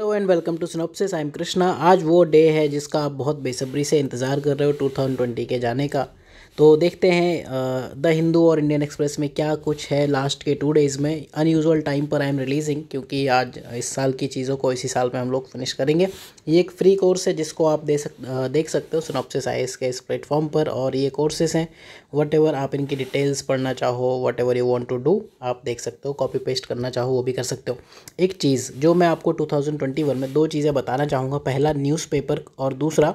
hello and welcome to Snop I am Krishna आज वो day है जिसका आप बहुत बेसब्री से इंतज़ार कर रहे हो 2020 के जाने का तो देखते हैं द हिंदू और इंडियन एक्सप्रेस में क्या कुछ है लास्ट के टू डेज़ में अनयूजल टाइम पर आई एम रिलीजिंग क्योंकि आज इस साल की चीज़ों को इसी साल में हम लोग फिनिश करेंगे ये एक फ्री कोर्स है जिसको आप दे सक देख सकते हो सुनॉप्सिस आई के इस प्लेटफॉर्म पर और ये कोर्सेज हैं वट आप इनकी डिटेल्स पढ़ना चाहो whatever you want to do आप देख सकते हो कॉपी पेस्ट करना चाहो वो भी कर सकते हो एक चीज़ जो मैं आपको टू में दो चीज़ें बताना चाहूँगा पहला न्यूज़पेपर और दूसरा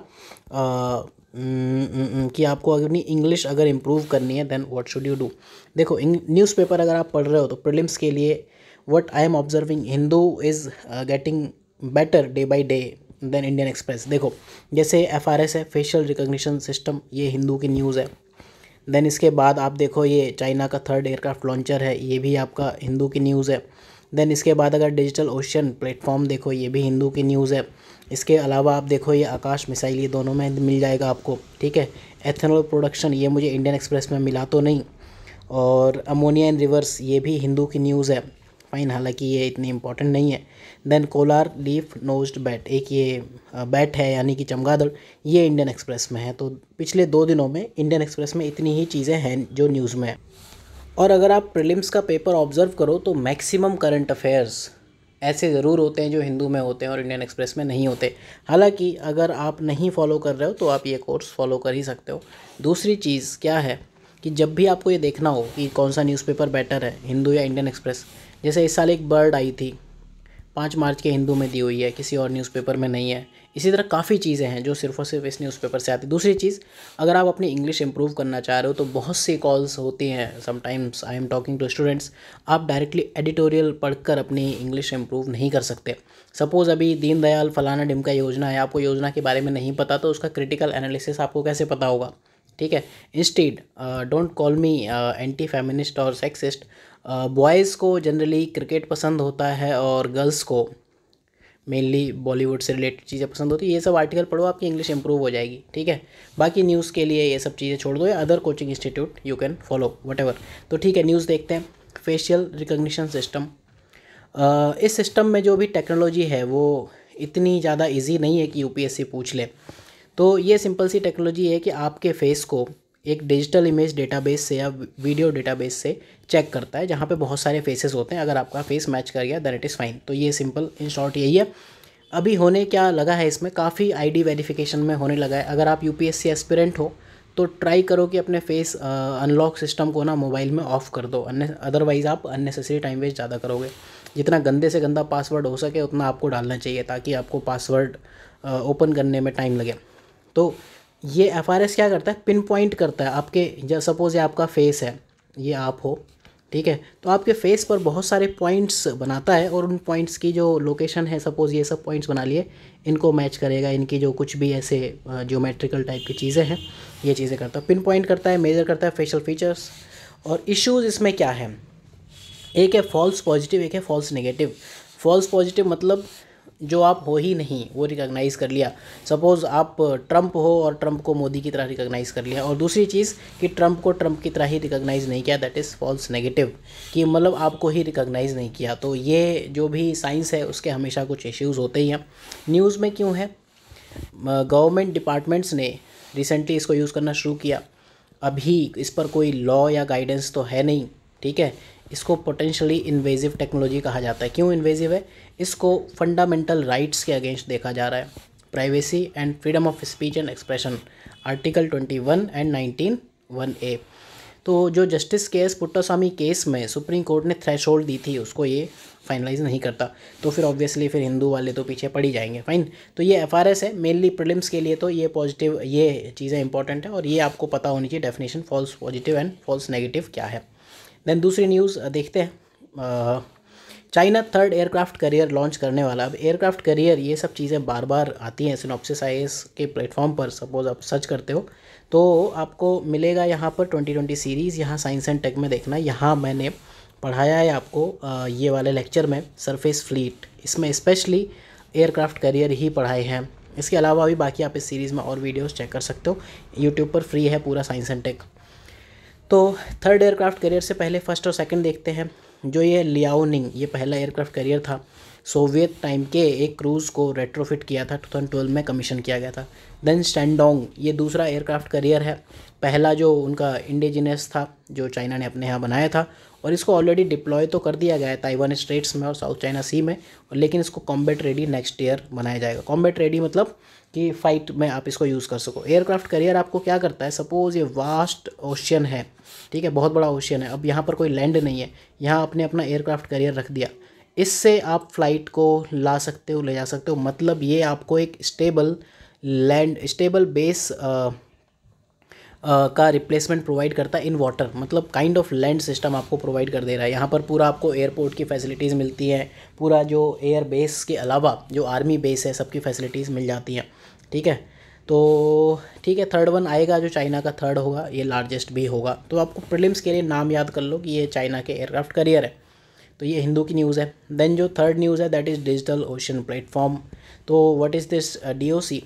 हम्म, कि आपको अपनी इंग्लिश अगर इम्प्रूव करनी है then what should you do देखो न्यूज़पेपर अगर आप पढ़ रहे हो तो प्रिलिम्स के लिए what I am observing Hindu is getting better day by day then Indian Express देखो जैसे एफ आर एस है फेशियल रिकग्निशन सिस्टम ये हिंदू की न्यूज़ है देन इसके बाद आप देखो ये चाइना का थर्ड एयरक्राफ्ट लॉन्चर है ये भी आपका हिंदू की न्यूज़ है देन इसके बाद अगर डिजिटल ओशियन प्लेटफॉर्म देखो ये भी हिंदू की न्यूज़ है इसके अलावा आप देखो ये आकाश मिसाइल ये दोनों में मिल जाएगा आपको ठीक है एथेनॉल प्रोडक्शन ये मुझे इंडियन एक्सप्रेस में मिला तो नहीं और अमोनिया इन रिवर्स ये भी हिंदू की न्यूज़ है फाइन हालांकि ये इतनी इंपॉर्टेंट नहीं है then Kolar leaf nosed bat एक ये बैट है यानी कि चमगादड़ ये इंडियन एक्सप्रेस में है तो पिछले दो दिनों में इंडियन एक्सप्रेस में इतनी ही चीज़ें हैं जो न्यूज़ में है और अगर आप प्रिलिम्स का पेपर ऑब्जर्व करो तो मैक्सिमम करंट अफेयर्स ऐसे ज़रूर होते हैं जो हिंदू में होते हैं और इंडियन एक्सप्रेस में नहीं होते हालांकि अगर आप नहीं फॉलो कर रहे हो तो आप ये कोर्स फॉलो कर ही सकते हो दूसरी चीज़ क्या है कि जब भी आपको ये देखना हो कि कौन सा न्यूज़पेपर बेटर है हिंदू या इंडियन एक्सप्रेस जैसे इस साल एक बर्ड आई थी पाँच मार्च के हिंदू में दी हुई है किसी और न्यूज़पेपर में नहीं है इसी तरह काफ़ी चीज़ें हैं जो सिर्फ और सिर्फ इस न्यूज़पेपर से आती है दूसरी चीज़ अगर आप अपनी इंग्लिश इंप्रूव करना चाह रहे हो तो बहुत सी कॉल्स होती हैं sometimes I am talking to students आप डायरेक्टली एडिटोरियल पढ़कर अपनी इंग्लिश इंप्रूव नहीं कर सकते सपोज़ अभी दीनदयाल फलाना डिमका योजना है आपको योजना के बारे में नहीं पता तो उसका क्रिटिकल एनालिसिस आपको कैसे पता होगा ठीक है instead don't call me anti feminist और सेक्सिस्ट बॉयज़ को जनरली क्रिकेट पसंद होता है और गर्ल्स को मेनली बॉलीवुड से रिलेटेड चीज़ें पसंद होती है ये सब आर्टिकल पढ़ो आपकी इंग्लिश इंप्रूव हो जाएगी ठीक है बाकी न्यूज़ के लिए ये सब चीज़ें छोड़ दो या other coaching institute you can follow what तो ठीक है न्यूज़ देखते हैं फेशियल रिकोगनीशन सिस्टम इस सिस्टम में जो भी टेक्नोलॉजी है वो इतनी ज़्यादा ईजी नहीं है कि यू पूछ ले तो ये सिंपल सी टेक्नोलॉजी है कि आपके फेस को एक डिजिटल इमेज डेटाबेस से या वीडियो डेटाबेस से चेक करता है जहाँ पे बहुत सारे फेसेस होते हैं अगर आपका फेस मैच कर गया दैन इट इज़ फाइन तो ये सिंपल इन शॉर्ट यही है अभी होने क्या लगा है इसमें काफ़ी आईडी वेरिफिकेशन में होने लगा है अगर आप यूपीएससी एस्पिरेंट हो तो ट्राई करो कि अपने फेस अनलॉक सिस्टम को ना मोबाइल में ऑफ़ कर दो अदरवाइज़ आप अननेसेसरी टाइम वेस्ट ज़्यादा करोगे जितना गंदे से गंदा पासवर्ड हो सके उतना आपको डालना चाहिए ताकि आपको पासवर्ड ओपन करने में टाइम लगे तो ये एफ क्या करता है पिन पॉइंट करता है आपके जब सपोज़ ये आपका फेस है ये आप हो ठीक है तो आपके फेस पर बहुत सारे पॉइंट्स बनाता है और उन पॉइंट्स की जो लोकेशन है सपोज़ ये सब पॉइंट्स बना लिए इनको मैच करेगा इनकी जो कुछ भी ऐसे ज्योमेट्रिकल टाइप की चीज़ें हैं ये चीज़ें करता है पिन पॉइंट करता है मेजर करता है फेशियल फीचर्स और इश्यूज़ इसमें क्या है एक है फॉल्स पॉजिटिव एक है फॉल्स नेगेटिव फॉल्स पॉजिटिव मतलब जो आप हो ही नहीं वो रिकॉग्नाइज़ कर लिया सपोज़ आप ट्रंप हो और ट्रंप को मोदी की तरह रिकॉग्नाइज़ कर लिया और दूसरी चीज़ कि ट्रंप को ट्रंप की तरह ही रिकॉग्नाइज़ नहीं किया दैट इज़ फॉल्स नेगेटिव कि मतलब आपको ही रिकॉग्नाइज़ नहीं किया तो ये जो भी साइंस है उसके हमेशा कुछ इश्यूज़ होते ही हैं न्यूज़ में क्यों है गवर्नमेंट डिपार्टमेंट्स ने रिसेंटली इसको यूज़ करना शुरू किया अभी इस पर कोई लॉ या गाइडेंस तो है नहीं ठीक है इसको पोटेंशली इन्वेजिव टेक्नोलॉजी कहा जाता है क्यों इन्वेजिव है इसको फंडामेंटल राइट्स के अगेंस्ट देखा जा रहा है privacy and freedom of speech and expression article twenty one and nineteen one A तो जो justice K S Puttaswamy case में सुप्रीम कोर्ट ने थ्रेश दी थी उसको ये फाइनलाइज नहीं करता तो फिर ऑब्वियसली फिर हिंदू वाले तो पीछे पड़ ही जाएंगे फाइन तो ये एफ है मेनली प्रिलिम्स के लिए तो ये पॉजिटिव ये चीज़ें इंपॉर्टेंट है और ये आपको पता होनी चाहिए definition false positive and false negative क्या है देन दूसरी न्यूज़ देखते हैं China third aircraft carrier launch करने वाला अब एयरक्राफ्ट करियर ये सब चीज़ें बार बार आती हैं सिनॉप्सिस आई के प्लेटफॉर्म पर सपोज़ आप सर्च करते हो तो आपको मिलेगा यहाँ पर 2020 सीरीज़ यहाँ साइंस एंड टेक में देखना यहाँ मैंने पढ़ाया है आपको ये वाले लेक्चर में सरफेस फ्लीट इसमें स्पेशली एयरक्राफ्ट करियर ही पढ़ाए हैं इसके अलावा भी बाकी आप इस सीरीज़ में और वीडियोस चेक कर सकते हो यूट्यूब पर फ्री है पूरा साइंस एंड टेक तो थर्ड एयरक्राफ्ट कैरियर से पहले फर्स्ट और सेकंड देखते हैं जो ये लियाओनिंग ये पहला एयरक्राफ्ट कैरियर था सोवियत टाइम के एक क्रूज़ को रेट्रोफिट किया था 2012 में कमीशन किया गया था देन स्टैंडोंग ये दूसरा एयरक्राफ्ट करियर है पहला जो उनका इंडिजिनस था जो चाइना ने अपने यहाँ बनाया था और इसको ऑलरेडी डिप्लॉय तो कर दिया गया है ताइवान स्टेट्स में और साउथ चाइना सी में और लेकिन इसको कॉम्बेट रेडी नेक्स्ट ईयर बनाया जाएगा कॉम्बेट रेडी मतलब कि फ़ाइट में आप इसको यूज़ कर सको एयरक्राफ्ट करियर आपको क्या करता है सपोज़ ये वास्ट ओशियन है ठीक है बहुत बड़ा ओशियन है अब यहाँ पर कोई लैंड नहीं है यहाँ आपने अपना एयरक्राफ्ट करियर रख दिया इससे आप फ्लाइट को ला सकते हो ले जा सकते हो मतलब ये आपको एक स्टेबल लैंड स्टेबल बेस आ, आ, का रिप्लेसमेंट प्रोवाइड करता है इन वाटर मतलब काइंड ऑफ लैंड सिस्टम आपको प्रोवाइड कर दे रहा है यहाँ पर पूरा आपको एयरपोर्ट की फैसिलिटीज़ मिलती हैं पूरा जो एयर बेस के अलावा जो आर्मी बेस है सबकी फैसिलिटीज़ मिल जाती हैं ठीक है तो ठीक है थर्ड वन आएगा जो चाइना का थर्ड होगा ये लार्जेस्ट भी होगा तो आपको प्रिलिम्स के लिए नाम याद कर लो कि ये चाइना के एयरक्राफ्ट करियर है तो ये हिंदू की न्यूज़ है देन जो थर्ड न्यूज़ है that is digital ocean platform तो what is this D O C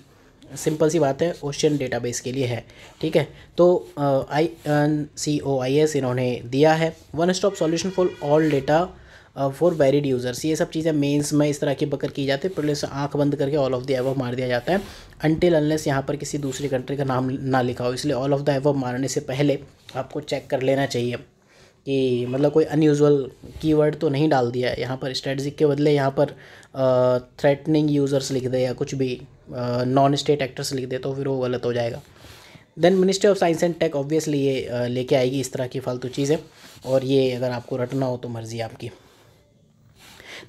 simple सी बात है ओशन डेटाबेस के लिए है ठीक है तो I N C O I S इन्होंने दिया है one stop solution for all data for varied users ये सब चीज़ें मेंस में इस तरह की बकर की जाती है पुलिस आंख बंद करके ऑल ऑफ द एवो मार दिया जाता है अनटिल अनलेस यहाँ पर किसी दूसरी कंट्री का नाम ना लिखा हो इसलिए ऑल ऑफ द एवो मारने से पहले आपको चेक कर लेना चाहिए कि मतलब कोई अनयूज़ुअल कीवर्ड तो नहीं डाल दिया है यहाँ पर स्ट्रेटजिक के बदले यहाँ पर थ्रेटनिंग यूज़र्स लिख दे या कुछ भी नॉन स्टेट एक्टर्स लिख दे तो फिर वो गलत हो जाएगा then ministry of science and tech obviously ये लेके आएगी इस तरह की फालतू चीज़ें और ये अगर आपको रटना हो तो मर्ज़ी आपकी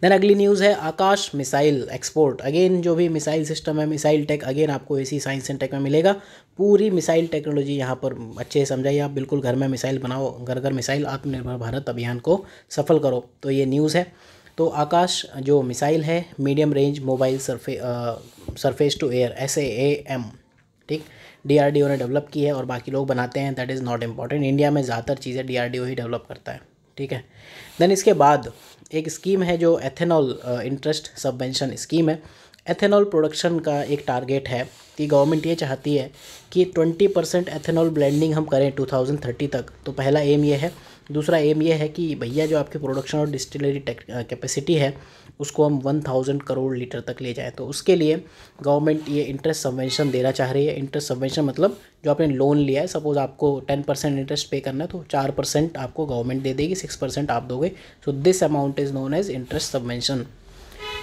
देन अगली न्यूज़ है आकाश मिसाइल एक्सपोर्ट अगेन जो भी मिसाइल सिस्टम है मिसाइल टेक अगेन आपको इसी साइंस एंड टेक में मिलेगा पूरी मिसाइल टेक्नोलॉजी यहाँ पर अच्छे से समझाइए आप बिल्कुल घर में मिसाइल बनाओ घर घर मिसाइल आत्मनिर्भर भारत अभियान को सफल करो तो ये न्यूज़ है तो आकाश जो मिसाइल है medium range mobile surface surface to air S A M ठीक डीआरडीओ ने डेवलप की है और बाकी लोग बनाते हैं that is not important India में ज़्यादातर चीज़ें डीआरडीओ ही डेवलप करता है ठीक है देन इसके बाद एक स्कीम है जो एथेनॉल इंटरेस्ट सबवेंशन स्कीम है एथेनॉल प्रोडक्शन का एक टारगेट है कि गवर्नमेंट ये चाहती है कि 20 परसेंट एथेनॉल ब्लेंडिंग हम करें 2030 तक तो पहला एम ये है दूसरा एम ये है कि भैया जो आपकी प्रोडक्शन और डिस्टिलरी कैपेसिटी है उसको हम वन थाउजेंड करोड़ लीटर तक ले जाएँ तो उसके लिए गवर्नमेंट ये इंटरेस्ट सबवेंशन देना चाह रही है इंटरेस्ट सबवेंशन मतलब जो आपने लोन लिया है सपोज़ आपको टेन परसेंट इंटरेस्ट पे करना है तो चार परसेंट आपको गवर्नमेंट दे देगी सिक्स परसेंट आप दोगे so this amount is known as interest subvention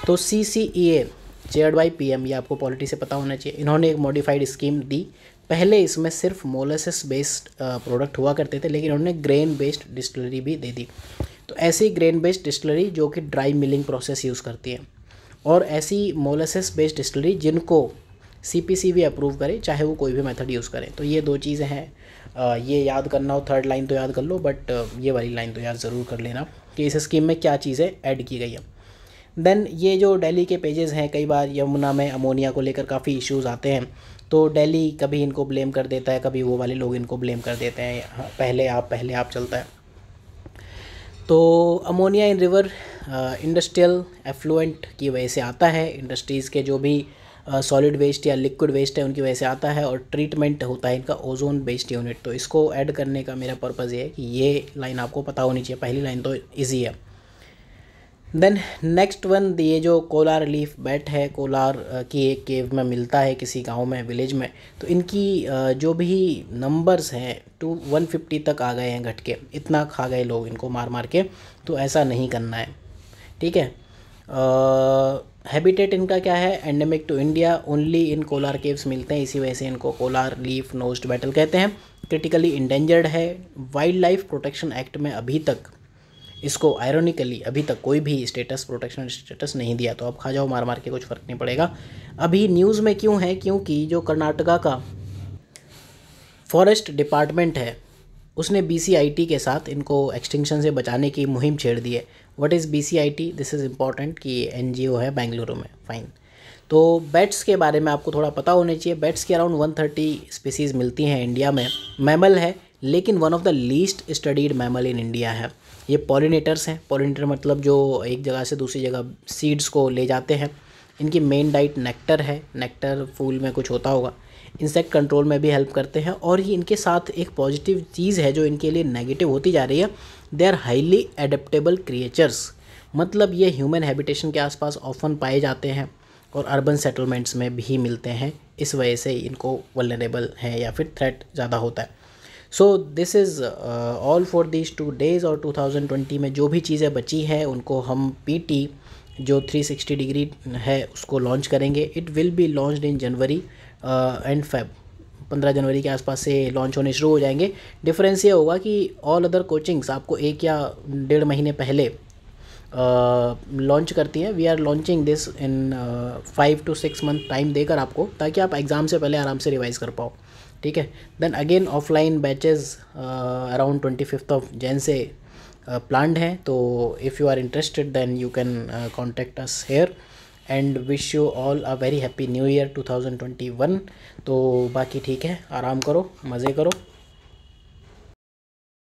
तो C C E A chaired by P M ये आपको पॉलिटी से पता होना चाहिए इन्होंने एक मॉडिफाइड स्कीम दी पहले इसमें सिर्फ मोलसिस बेस्ड प्रोडक्ट हुआ करते थे लेकिन उन्होंने ग्रेन बेस्ड डिस्टलरी भी दे दी तो ऐसी ग्रेन बेस्ड डिस्टलरी जो कि ड्राई मिलिंग प्रोसेस यूज़ करती है और ऐसी मोलसिस बेस्ड डिस्टलरी जिनको सी पी सी भी अप्रूव करे चाहे वो कोई भी मेथड यूज़ करें तो ये दो चीज़ें हैं uh, ये याद करना हो थर्ड लाइन तो याद कर लो बट uh, ये वाली लाइन तो याद ज़रूर कर लेना कि इस स्कीम में क्या चीज़ें ऐड की गई हैं देन ये जो डेली के पेजेस हैं कई बार यमुना में अमोनिया को लेकर काफ़ी इश्यूज़ आते हैं तो डेली कभी इनको ब्लेम कर देता है कभी वो वाले लोग इनको ब्लेम कर देते हैं हाँ, पहले आप पहले आप चलता है तो ammonia in river industrial effluent की वजह से आता है इंडस्ट्रीज़ के जो भी सॉलिड वेस्ट या लिक्विड वेस्ट है उनकी वजह से आता है और ट्रीटमेंट होता है इनका ओजोन बेस्ड यूनिट तो इसको ऐड करने का मेरा पर्पज़ ये है कि ये लाइन आपको पता होनी चाहिए पहली लाइन तो ईजी है देन नेक्स्ट वन ये जो कोलार लीफ बैट है कोलार की एक केव में मिलता है किसी गांव में विलेज में तो इनकी जो भी नंबर्स हैं टू वन फिफ्टी तक आ गए हैं घट के इतना खा गए लोग इनको मार मार के तो ऐसा नहीं करना है ठीक है हैबिटेट इनका क्या है endemic to India only in Kolar caves मिलते हैं इसी वजह से इनको कोलार लीफ नोस्ट बैटल कहते हैं क्रिटिकली इंडेंजर्ड है वाइल्ड लाइफ प्रोटेक्शन एक्ट में अभी तक इसको आयरोनिकली अभी तक कोई भी स्टेटस प्रोटेक्शन स्टेटस नहीं दिया तो आप खा जाओ मार मार के कुछ फ़र्क नहीं पड़ेगा अभी न्यूज़ में क्यों है क्योंकि जो कर्नाटका का फॉरेस्ट डिपार्टमेंट है उसने बी के साथ इनको एक्सटिंक्शन से बचाने की मुहिम छेड़ दी है what is B this is important कि एन है बेंगलुरु में फ़ाइन तो बैट्स के बारे में आपको थोड़ा पता होना चाहिए बैट्स के अराउंड वन थर्टी स्पीसीज़ मिलती हैं इंडिया में मैमल है लेकिन one of the least studied mammal in India है ये पॉलिनेटर्स हैं पॉलिनेटर मतलब जो एक जगह से दूसरी जगह सीड्स को ले जाते हैं इनकी मेन डाइट नेक्टर है नेक्टर फूल में कुछ होता होगा इंसेक्ट कंट्रोल में भी हेल्प करते हैं और ये इनके साथ एक पॉजिटिव चीज़ है जो इनके लिए नेगेटिव होती जा रही है they are highly adaptable creatures मतलब ये ह्यूमन हैबिटेशन के आसपास ऑफन पाए जाते हैं और अर्बन सेटलमेंट्स में भी मिलते हैं इस वजह से इनको वलरेबल हैं या फिर थ्रेट ज़्यादा होता है so this is all for this two days और 2020 में जो भी चीज़ें बची हैं उनको हम पीटी जो 360 डिग्री है उसको लॉन्च करेंगे it will be launch in January and Feb 15 जनवरी के आसपास से लॉन्च होने शुरू हो जाएंगे डिफरेंस ये होगा कि ऑल अदर कोचिंग्स आपको एक या डेढ़ महीने पहले लॉन्च करती है we are launching this in five to six month time देकर आपको ताकि आप एग्ज़ाम से पहले आराम से रिवाइज़ कर पाओ ठीक है then again offline batches around twenty fifth of Jan से प्लान्ड हैं तो if you are interested then you can contact us here and wish you all a very happy new year two thousand twenty one तो बाकी ठीक है आराम करो मज़े करो